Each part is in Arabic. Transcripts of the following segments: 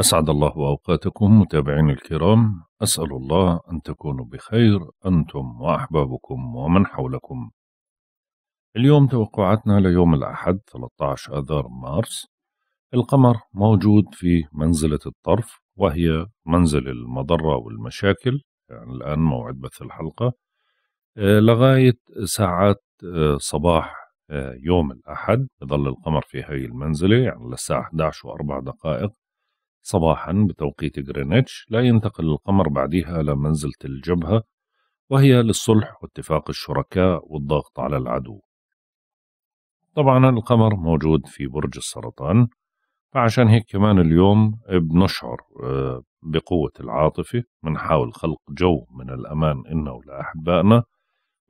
أسعد الله أوقاتكم متابعين الكرام أسأل الله أن تكونوا بخير أنتم وأحبابكم ومن حولكم اليوم توقعاتنا ليوم الأحد 13 أذار مارس القمر موجود في منزلة الطرف وهي منزل المضرة والمشاكل يعني الآن موعد بث الحلقة آه، لغاية ساعات آه، صباح آه، يوم الأحد يظل القمر في هذه المنزلة يعني للساعة 11 و4 دقائق صباحا بتوقيت غرينتش لا ينتقل القمر بعدها إلى منزلة الجبهة وهي للصلح واتفاق الشركاء والضغط على العدو طبعا القمر موجود في برج السرطان فعشان هيك كمان اليوم بنشعر آه، بقوة العاطفة بنحاول خلق جو من الأمان إنا ولأحبائنا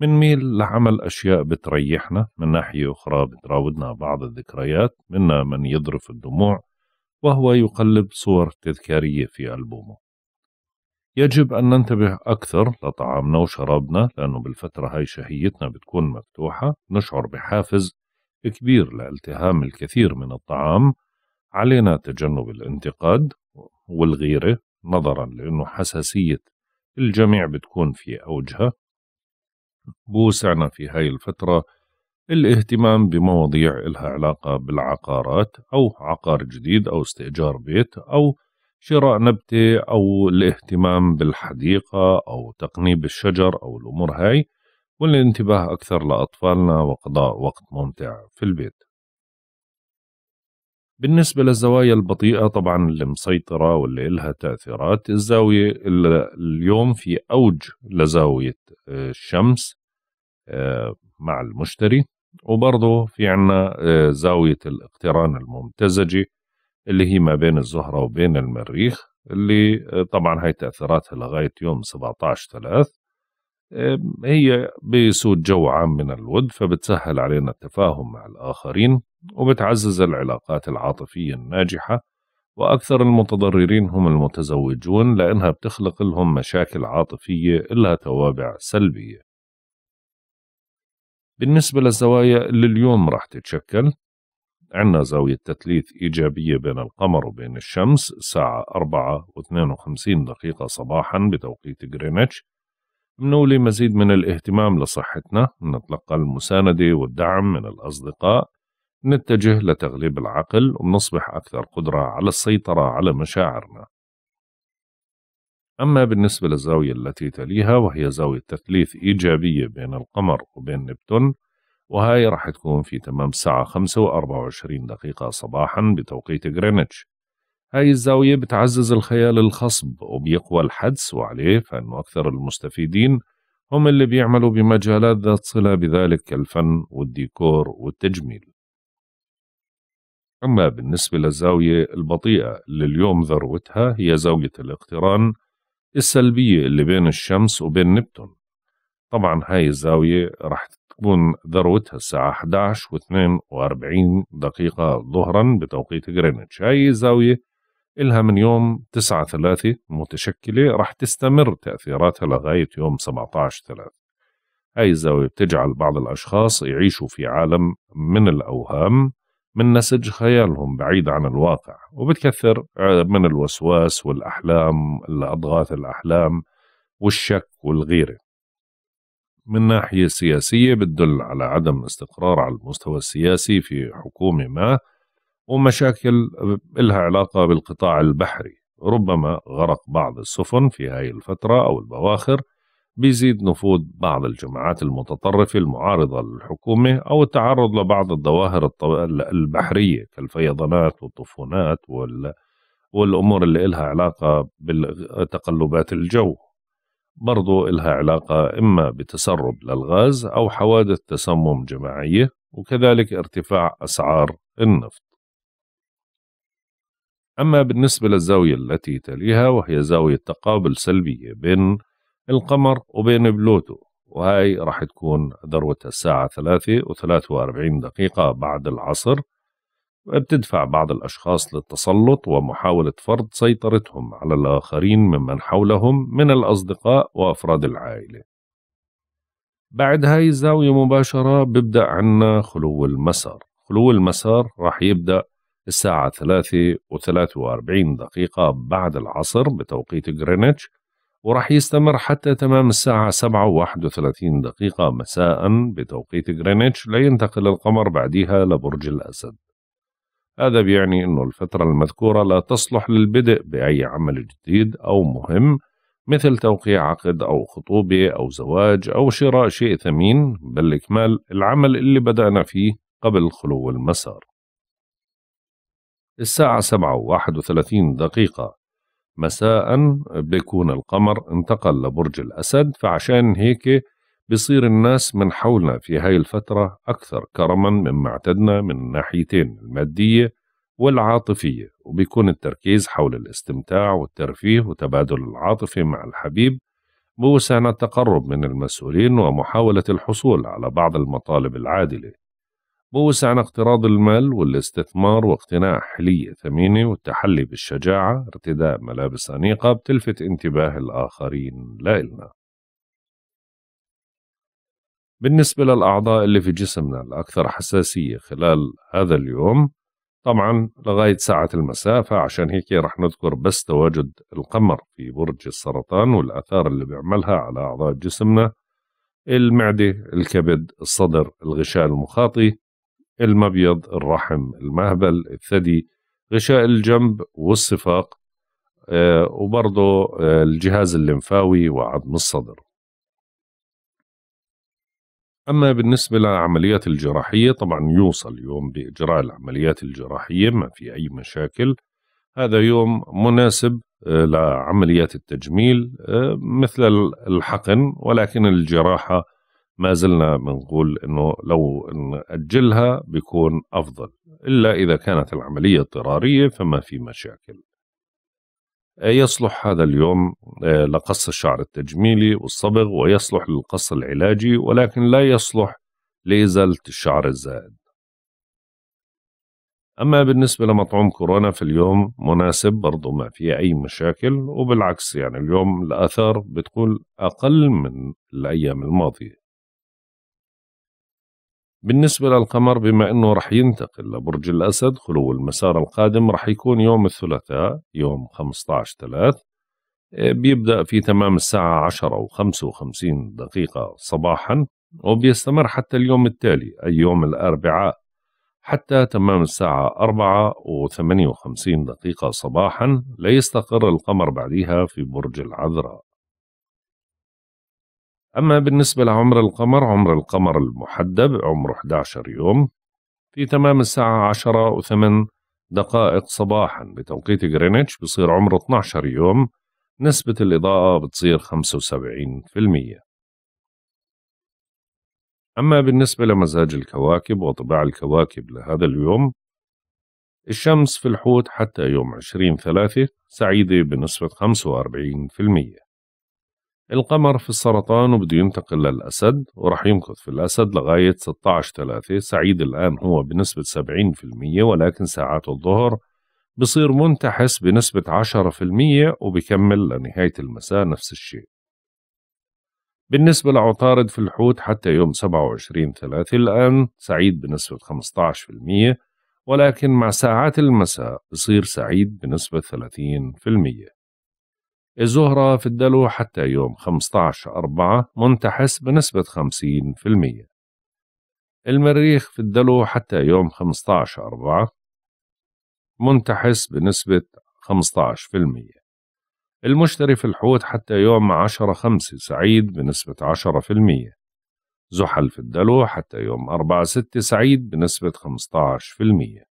بنميل لعمل أشياء بتريحنا من ناحية أخرى بتراودنا بعض الذكريات منا من يذرف الدموع وهو يقلب صور تذكارية في ألبومه يجب أن ننتبه أكثر لطعامنا وشرابنا لأنه بالفترة هاي شهيتنا بتكون مفتوحة نشعر بحافز كبير لالتهام الكثير من الطعام علينا تجنب الانتقاد والغيرة نظرا لأنه حساسية الجميع بتكون في أوجها بوسعنا في هاي الفترة الاهتمام بمواضيع إلها علاقة بالعقارات أو عقار جديد أو استئجار بيت أو شراء نبتة أو الاهتمام بالحديقة أو تقنيب الشجر أو الأمور هاي والانتباه أكثر لأطفالنا وقضاء وقت ممتع في البيت بالنسبة للزوايا البطيئة طبعا المسيطرة واللي إلها تأثيرات الزاوية اليوم في أوج لزاوية آه، الشمس آه، مع المشتري وبرضه في عنا آه، زاوية الاقتران الممتزجة اللي هي ما بين الزهرة وبين المريخ اللي آه، طبعا هاي تأثيراتها لغاية يوم 17 ثلاث هي بيسود جو عام من الود فبتسهل علينا التفاهم مع الآخرين وبتعزز العلاقات العاطفية الناجحة وأكثر المتضررين هم المتزوجون لأنها بتخلق لهم مشاكل عاطفية إلها توابع سلبية بالنسبة للزوايا اللي اليوم راح تتشكل عندنا زاوية تثليث إيجابية بين القمر وبين الشمس الساعة 4 و52 دقيقة صباحا بتوقيت غرينتش بنولي مزيد من الاهتمام لصحتنا بنتلقى المساندة والدعم من الأصدقاء نتجه لتغليب العقل وبنصبح أكثر قدرة على السيطرة على مشاعرنا أما بالنسبة للزاوية التي تليها وهي زاوية تثليث إيجابية بين القمر وبين نبتون وهي راح تكون في تمام الساعة 5 و 24 دقيقة صباحا بتوقيت غرينتش هاي الزاوية بتعزز الخيال الخصب وبيقوى الحدس وعليه فإنه أكثر المستفيدين هم اللي بيعملوا بمجالات ذات صلة بذلك كالفن والديكور والتجميل أما بالنسبة للزاوية البطيئة اللي اليوم ذروتها هي زاوية الاقتران السلبية اللي بين الشمس وبين نبتون طبعا هاي الزاوية رح تكون ذروتها الساعة 11 و 42 دقيقة ظهرا بتوقيت غرينتش هاي الزاوية إلها من يوم 9 3 متشكلة رح تستمر تأثيراتها لغاية يوم 17 3 هاي الزاوية بتجعل بعض الأشخاص يعيشوا في عالم من الأوهام من نسج خيالهم بعيد عن الواقع وبتكثر آه، من الوسواس والأحلام الأضغاث الأحلام والشك والغيرة من ناحية سياسية بتدل على عدم استقرار على المستوى السياسي في حكومة ما ومشاكل لها علاقة بالقطاع البحري ربما غرق بعض السفن في هاي الفترة أو البواخر بيزيد نفوذ بعض الجماعات المتطرفة المعارضة للحكومة أو التعرض لبعض الظواهر البحرية كالفيضانات والطوفانات والأمور اللي إلها علاقة بتقلبات الجو برضو إلها علاقة إما بتسرب للغاز أو حوادث تسمم جماعية وكذلك ارتفاع أسعار النفط أما بالنسبة للزاوية التي تليها وهي زاوية تقابل سلبية بين القمر وبين بلوتو وهي راح تكون ذروتها الساعة ثلاثة و وأربعين دقيقة بعد العصر بتدفع بعض الأشخاص للتسلط ومحاولة فرض سيطرتهم على الآخرين ممن حولهم من الأصدقاء وأفراد العائلة بعد هاي الزاوية مباشرة ببدأ عنا خلو المسار خلو المسار راح يبدأ الساعة ثلاثة و وأربعين دقيقة بعد العصر بتوقيت غرينتش وراح يستمر حتى تمام الساعة وواحد وثلاثين دقيقة مساء بتوقيت غرينتش لينتقل القمر بعدها لبرج الأسد هذا بيعني أنه الفترة المذكورة لا تصلح للبدء بأي عمل جديد أو مهم مثل توقيع عقد أو خطوبة أو زواج أو شراء شيء ثمين بل إكمال العمل اللي بدأنا فيه قبل خلو المسار الساعة وواحد وثلاثين دقيقة مساء بيكون القمر انتقل لبرج الأسد فعشان هيك بصير الناس من حولنا في هاي الفترة أكثر كرما مما اعتدنا من الناحيتين المادية والعاطفية وبيكون التركيز حول الاستمتاع والترفيه وتبادل العاطفة مع الحبيب بوسعنا التقرب من المسؤولين ومحاولة الحصول على بعض المطالب العادلة بوس عن اقتراض المال والاستثمار واقتناء حلية ثمينة والتحلي بالشجاعة ارتداء ملابس أنيقة بتلفت انتباه الآخرين لإلنا بالنسبة للأعضاء اللي في جسمنا الأكثر حساسية خلال هذا اليوم طبعا لغاية ساعة المسافة عشان هيك رح نذكر بس تواجد القمر في برج السرطان والأثار اللي بيعملها على أعضاء جسمنا المعدة الكبد الصدر الغشاء المخاطي المبيض الرحم المهبل الثدي غشاء الجنب والصفاق آه، وبرضه آه، الجهاز الليمفاوي وعظم الصدر أما بالنسبة للعمليات الجراحية طبعا يوصل يوم بإجراء العمليات الجراحية ما في أي مشاكل هذا يوم مناسب آه، لعمليات التجميل مثل الحقن ولكن الجراحة ما زلنا بنقول انه لو نأجلها بيكون افضل الا اذا كانت العمليه اضطراريه فما في مشاكل يصلح هذا اليوم آه، لقص الشعر التجميلي والصبغ ويصلح للقص العلاجي ولكن لا يصلح لإزالة الشعر الزائد أما بالنسبة لمطعوم كورونا في اليوم مناسب برضو ما في أي مشاكل وبالعكس يعني اليوم الآثار بتقول أقل من الأيام الماضية بالنسبة للقمر بما أنه رح ينتقل لبرج الأسد خلو المسار القادم رح يكون يوم الثلاثاء يوم 15 3 إيه، بيبدأ في تمام الساعة 10 و 55 دقيقة صباحا وبيستمر حتى اليوم التالي أي يوم الأربعاء حتى تمام الساعة 4 و 58 دقيقة صباحا ليستقر القمر بعدها في برج العذراء أما بالنسبة لعمر القمر عمر القمر المحدب عمره 11 يوم في تمام الساعة 10 و8 دقائق صباحا بتوقيت جرينتش بصير عمره 12 يوم نسبة الإضاءة بتصير 75% أما بالنسبة لمزاج الكواكب وطباع الكواكب لهذا اليوم الشمس في الحوت حتى يوم 20 ثلاثة سعيدة بنسبة 45% القمر في السرطان وبده ينتقل للأسد ورح يمكث في الأسد لغاية 16 3 سعيد الآن هو بنسبة 70% ولكن ساعات الظهر بصير منتحس بنسبة 10% وبكمل لنهاية المساء نفس الشيء بالنسبة لعطارد في الحوت حتى يوم 27 3 الآن سعيد بنسبة 15% ولكن مع ساعات المساء بصير سعيد بنسبة 30% الزهرة في الدلو حتى يوم 15 4 منتحس بنسبة 50% المريخ في الدلو حتى يوم 15 4 منتحس بنسبة 15% المشتري في الحوت حتى يوم 10 5 سعيد بنسبة 10% زحل في الدلو حتى يوم 4 6 سعيد بنسبة 15%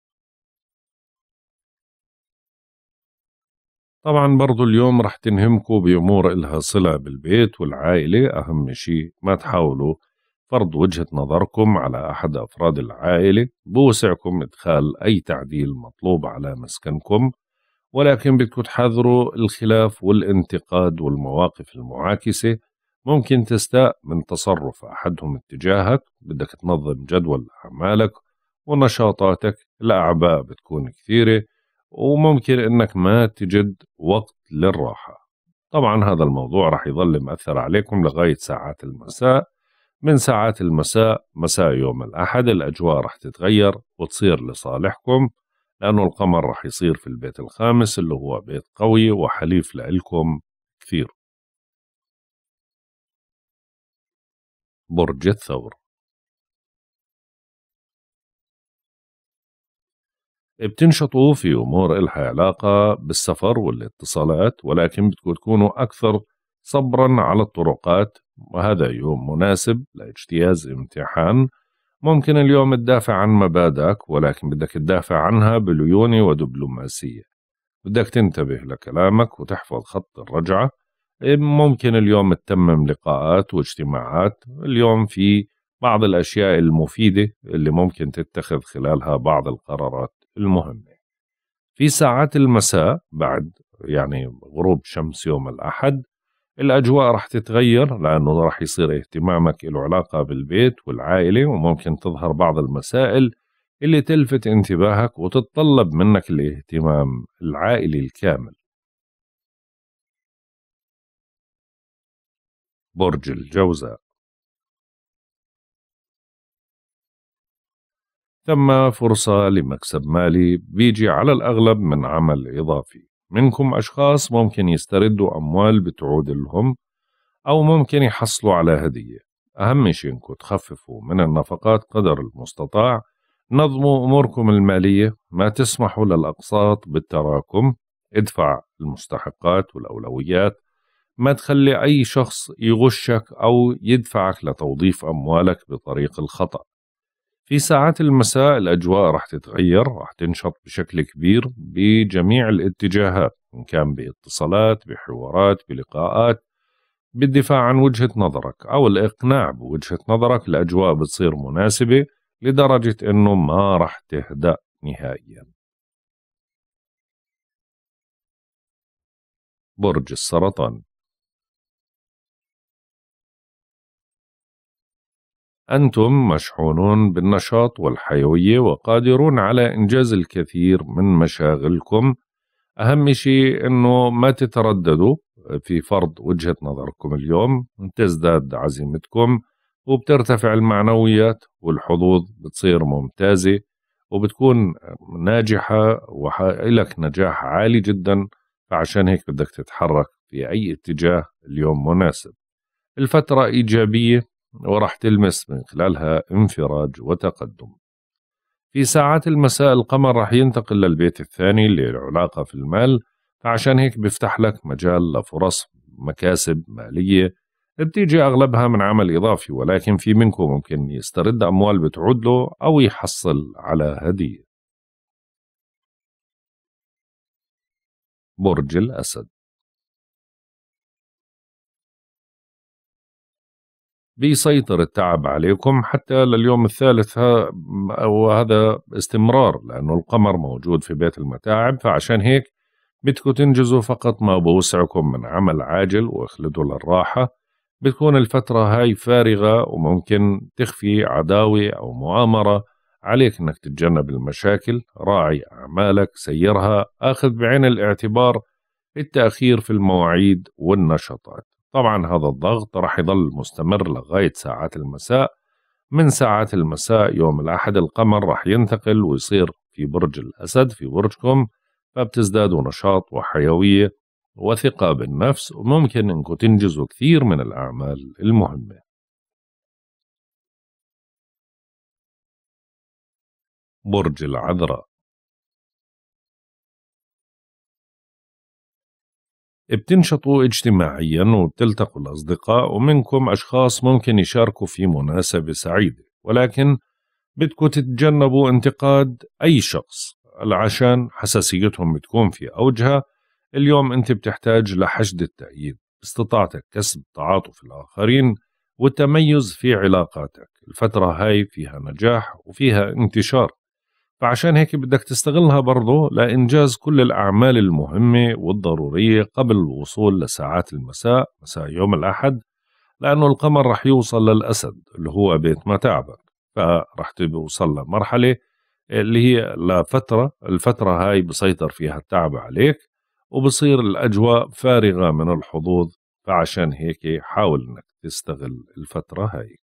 طبعا برضو اليوم رح تنهمكم بأمور إلها صلة بالبيت والعائلة أهم شيء ما تحاولوا فرض وجهة نظركم على أحد أفراد العائلة بوسعكم إدخال أي تعديل مطلوب على مسكنكم ولكن بدكم تحذروا الخلاف والانتقاد والمواقف المعاكسة ممكن تستاء من تصرف أحدهم اتجاهك بدك تنظم جدول أعمالك ونشاطاتك الأعباء بتكون كثيرة وممكن انك ما تجد وقت للراحة طبعا هذا الموضوع راح يظل مأثر عليكم لغاية ساعات المساء من ساعات المساء مساء يوم الأحد الأجواء راح تتغير وتصير لصالحكم لأنه القمر راح يصير في البيت الخامس اللي هو بيت قوي وحليف لإلكم كثير برج الثور بتنشطوا في أمور إلها علاقة بالسفر والاتصالات ولكن بدكم تكونوا أكثر صبرا على الطرقات وهذا يوم مناسب لاجتياز امتحان ممكن اليوم تدافع عن مبادئك ولكن بدك تدافع عنها بليونة ودبلوماسية بدك تنتبه لكلامك وتحفظ خط الرجعة ممكن اليوم تتمم لقاءات واجتماعات اليوم في بعض الأشياء المفيدة اللي ممكن تتخذ خلالها بعض القرارات المهمة في ساعات المساء بعد يعني غروب شمس يوم الأحد الأجواء رح تتغير لأنه رح يصير اهتمامك له علاقة بالبيت والعائلة وممكن تظهر بعض المسائل اللي تلفت انتباهك وتتطلب منك الاهتمام العائلي الكامل برج الجوزاء ثم فرصة لمكسب مالي بيجي على الأغلب من عمل إضافي منكم أشخاص ممكن يستردوا أموال بتعود لهم أو ممكن يحصلوا على هدية أهم شيء إنكم تخففوا من النفقات قدر المستطاع نظموا أموركم المالية ما تسمحوا للأقساط بالتراكم ادفع المستحقات والأولويات ما تخلي أي شخص يغشك أو يدفعك لتوظيف أموالك بطريق الخطأ في ساعات المساء الأجواء راح تتغير راح تنشط بشكل كبير بجميع الاتجاهات إن كان باتصالات بحوارات بلقاءات بالدفاع عن وجهة نظرك أو الإقناع بوجهة نظرك الأجواء بتصير مناسبة لدرجة إنه ما راح تهدأ نهائيا برج السرطان أنتم مشحونون بالنشاط والحيوية وقادرون على إنجاز الكثير من مشاغلكم أهم شيء أنه ما تترددوا آه، في فرض وجهة نظركم اليوم تزداد عزيمتكم وبترتفع المعنويات والحظوظ بتصير ممتازة وبتكون ناجحة وإلك نجاح عالي جدا فعشان هيك بدك تتحرك في أي اتجاه اليوم مناسب الفترة إيجابية وراح تلمس من خلالها انفراج وتقدم في ساعات المساء القمر راح ينتقل للبيت الثاني اللي العلاقة في المال فعشان هيك بيفتح لك مجال لفرص مكاسب مالية بتيجي أغلبها من عمل إضافي ولكن في منكم ممكن يسترد أموال بتعود له أو يحصل على هدية برج الأسد بيسيطر التعب عليكم حتى لليوم الثالث وهذا استمرار لأنه القمر موجود في بيت المتاعب فعشان هيك بدكم تنجزوا فقط ما بوسعكم من عمل عاجل واخلدوا للراحة بتكون الفترة هاي فارغة وممكن تخفي عداوة أو مؤامرة عليك أنك تتجنب المشاكل راعي أعمالك سيرها أخذ بعين الاعتبار التأخير في المواعيد والنشاطات طبعا هذا الضغط راح يضل مستمر لغاية ساعات المساء من ساعات المساء يوم الأحد القمر راح ينتقل ويصير في برج الأسد في برجكم فبتزدادوا نشاط وحيوية وثقة بالنفس وممكن أنكم تنجزوا كثير من الأعمال المهمة برج العذراء بتنشطوا اجتماعيا وبتلتقوا الأصدقاء ومنكم أشخاص ممكن يشاركوا في مناسبة سعيدة ولكن بدكم تتجنبوا انتقاد أي شخص عشان حساسيتهم بتكون في أوجها اليوم أنت بتحتاج لحشد التأييد استطاعتك كسب تعاطف الآخرين والتميز في علاقاتك الفترة هاي فيها نجاح وفيها انتشار فعشان هيك بدك تستغلها برضه لإنجاز كل الأعمال المهمة والضرورية قبل الوصول لساعات المساء مساء يوم الأحد لأنه القمر رح يوصل للأسد اللي هو بيت ما تعبك فرح توصل لمرحلة اللي هي لفترة الفترة هاي بسيطر فيها التعب عليك وبصير الأجواء فارغة من الحظوظ فعشان هيك حاول أنك تستغل الفترة هاي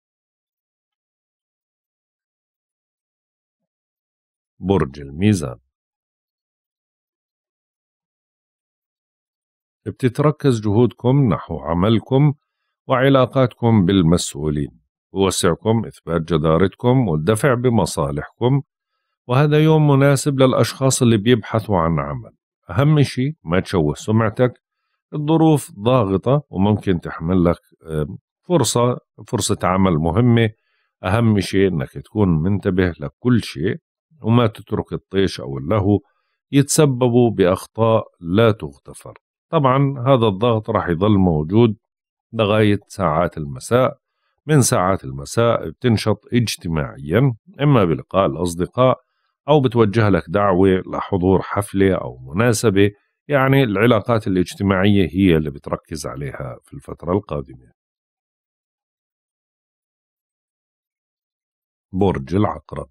برج الميزان بتتركز جهودكم نحو عملكم وعلاقاتكم بالمسؤولين ووسعكم إثبات جدارتكم والدفع بمصالحكم وهذا يوم مناسب للأشخاص اللي بيبحثوا عن عمل أهم شيء ما تشوه سمعتك الظروف ضاغطة وممكن تحمل لك فرصة فرصة عمل مهمة أهم شيء أنك تكون منتبه لكل شيء وما تترك الطيش أو اللهو يتسببوا بأخطاء لا تغتفر طبعا هذا الضغط راح يظل موجود لغاية ساعات المساء من ساعات المساء بتنشط اجتماعيا إما بلقاء الأصدقاء أو بتوجه لك دعوة لحضور حفلة أو مناسبة يعني العلاقات الاجتماعية هي اللي بتركز عليها في الفترة القادمة برج العقرب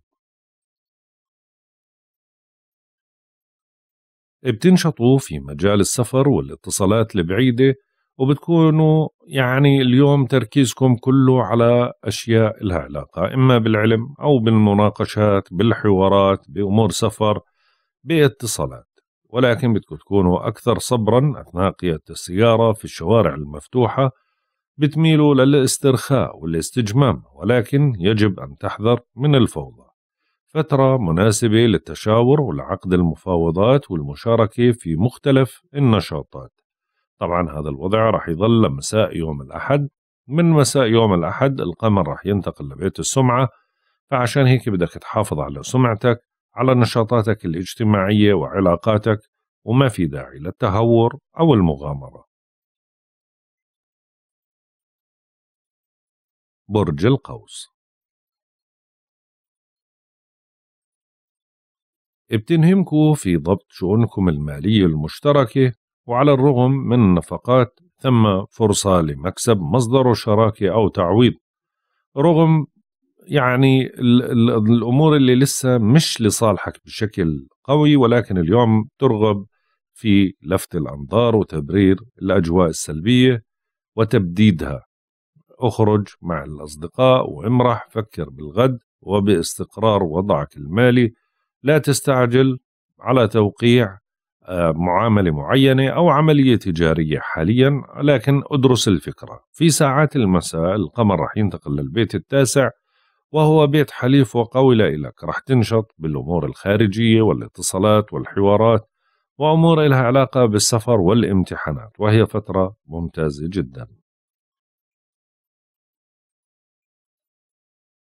بتنشطوا في مجال السفر والاتصالات البعيدة وبتكونوا يعني اليوم تركيزكم كله على أشياء لها علاقة إما بالعلم أو بالمناقشات بالحوارات بأمور سفر باتصالات ولكن بدكم تكونوا أكثر صبرا أثناء قيادة السيارة في الشوارع المفتوحة بتميلوا للاسترخاء والاستجمام ولكن يجب أن تحذر من الفوضى فترة مناسبة للتشاور ولعقد المفاوضات والمشاركة في مختلف النشاطات طبعا هذا الوضع رح يظل لمساء يوم الأحد من مساء يوم الأحد القمر رح ينتقل لبيت السمعة فعشان هيك بدك تحافظ على سمعتك على نشاطاتك الاجتماعية وعلاقاتك وما في داعي للتهور أو المغامرة برج القوس بتنهمكوا في ضبط شؤونكم المالية المشتركة وعلى الرغم من نفقات ثم فرصة لمكسب مصدره شراكة أو تعويض رغم يعني الـ الـ الأمور اللي لسه مش لصالحك بشكل قوي ولكن اليوم ترغب في لفت الأنظار وتبرير الأجواء السلبية وتبديدها اخرج مع الأصدقاء وامرح فكر بالغد وباستقرار وضعك المالي لا تستعجل على توقيع آه، معامله معينه او عمليه تجاريه حاليا لكن ادرس الفكره في ساعات المساء القمر رح ينتقل للبيت التاسع وهو بيت حليف وقوي لإلك رح تنشط بالأمور الخارجية والاتصالات والحوارات وأمور إلها علاقة بالسفر والامتحانات وهي فترة ممتازة جدا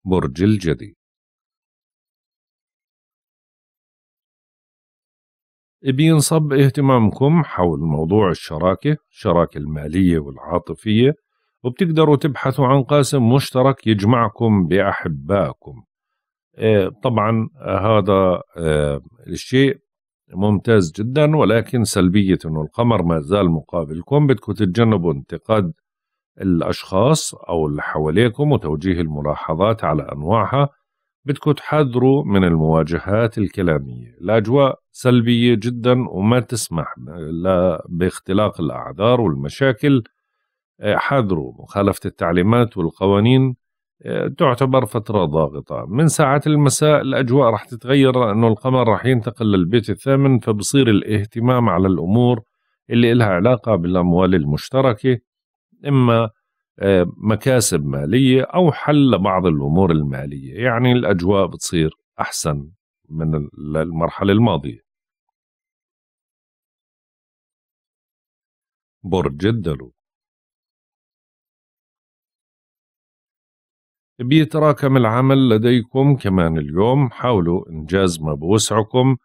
برج الجدي بينصب اهتمامكم حول موضوع الشراكة الشراكة المالية والعاطفية وبتقدروا تبحثوا عن قاسم مشترك يجمعكم بأحبائكم آه، طبعا آه، هذا آه، الشيء ممتاز جدا ولكن سلبية أنه القمر ما زال مقابلكم بدكم تتجنبوا انتقاد الأشخاص أو اللي حواليكم وتوجيه الملاحظات على أنواعها بدكم تحذروا من المواجهات الكلامية الأجواء سلبية جدا وما تسمح لا باختلاق الأعذار والمشاكل آه، حذروا مخالفة التعليمات والقوانين آه، تعتبر فترة ضاغطة من ساعات المساء الأجواء رح تتغير لأنه القمر رح ينتقل للبيت الثامن فبصير الاهتمام على الأمور اللي إلها علاقة بالأموال المشتركة إما آه، مكاسب مالية أو حل لبعض الأمور المالية يعني الأجواء بتصير أحسن من المرحلة الماضية برج الدلو بيتراكم العمل لديكم كمان اليوم حاولوا إنجاز ما بوسعكم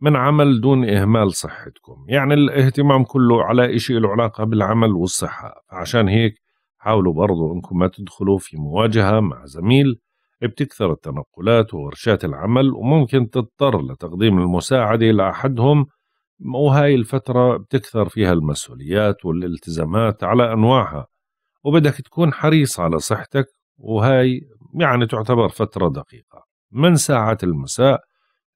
من عمل دون إهمال صحتكم يعني الاهتمام كله على إشي له علاقة بالعمل والصحة عشان هيك حاولوا برضو أنكم ما تدخلوا في مواجهة مع زميل بتكثر التنقلات وورشات العمل وممكن تضطر لتقديم المساعدة لأحدهم وهاي الفترة بتكثر فيها المسؤوليات والالتزامات على أنواعها وبدك تكون حريص على صحتك وهاي يعني تعتبر فترة دقيقة من ساعات المساء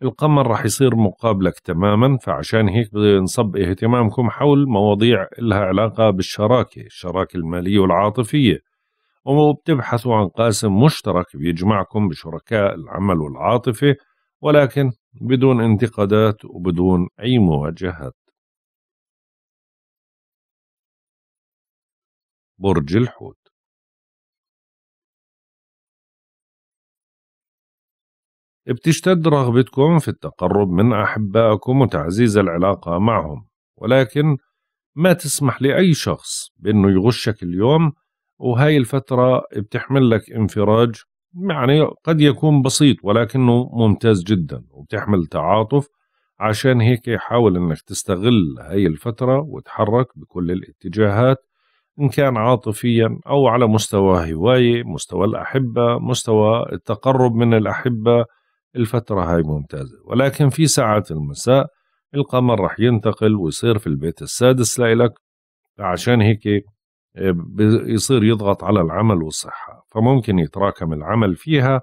القمر رح يصير مقابلك تماما فعشان هيك بنصب اهتمامكم حول مواضيع لها علاقة بالشراكة الشراكة المالية والعاطفية وبتبحثوا عن قاسم مشترك بيجمعكم بشركاء العمل والعاطفة ولكن بدون انتقادات وبدون أي مواجهات برج الحوت بتشتد رغبتكم في التقرب من أحبائكم وتعزيز العلاقة معهم ولكن ما تسمح لأي شخص بأنه يغشك اليوم وهاي الفترة بتحمل لك انفراج يعني قد يكون بسيط ولكنه ممتاز جدا وبتحمل تعاطف عشان هيك حاول انك تستغل هاي الفترة وتحرك بكل الاتجاهات إن كان عاطفيا أو على مستوى هواية مستوى الأحبة مستوى التقرب من الأحبة الفترة هاي ممتازة ولكن في ساعات المساء القمر رح ينتقل ويصير في البيت السادس لإلك عشان هيك آه، يصير يضغط على العمل والصحة فممكن يتراكم العمل فيها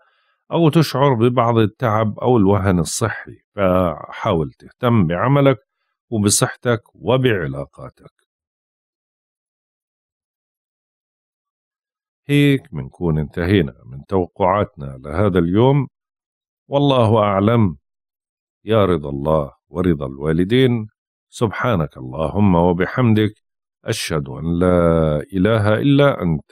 أو تشعر ببعض التعب أو الوهن الصحي فحاول تهتم بعملك وبصحتك وبعلاقاتك هيك منكون انتهينا من توقعاتنا لهذا اليوم والله أعلم يا رضا الله ورضا الوالدين سبحانك اللهم وبحمدك أشهد أن لا إله إلا أنت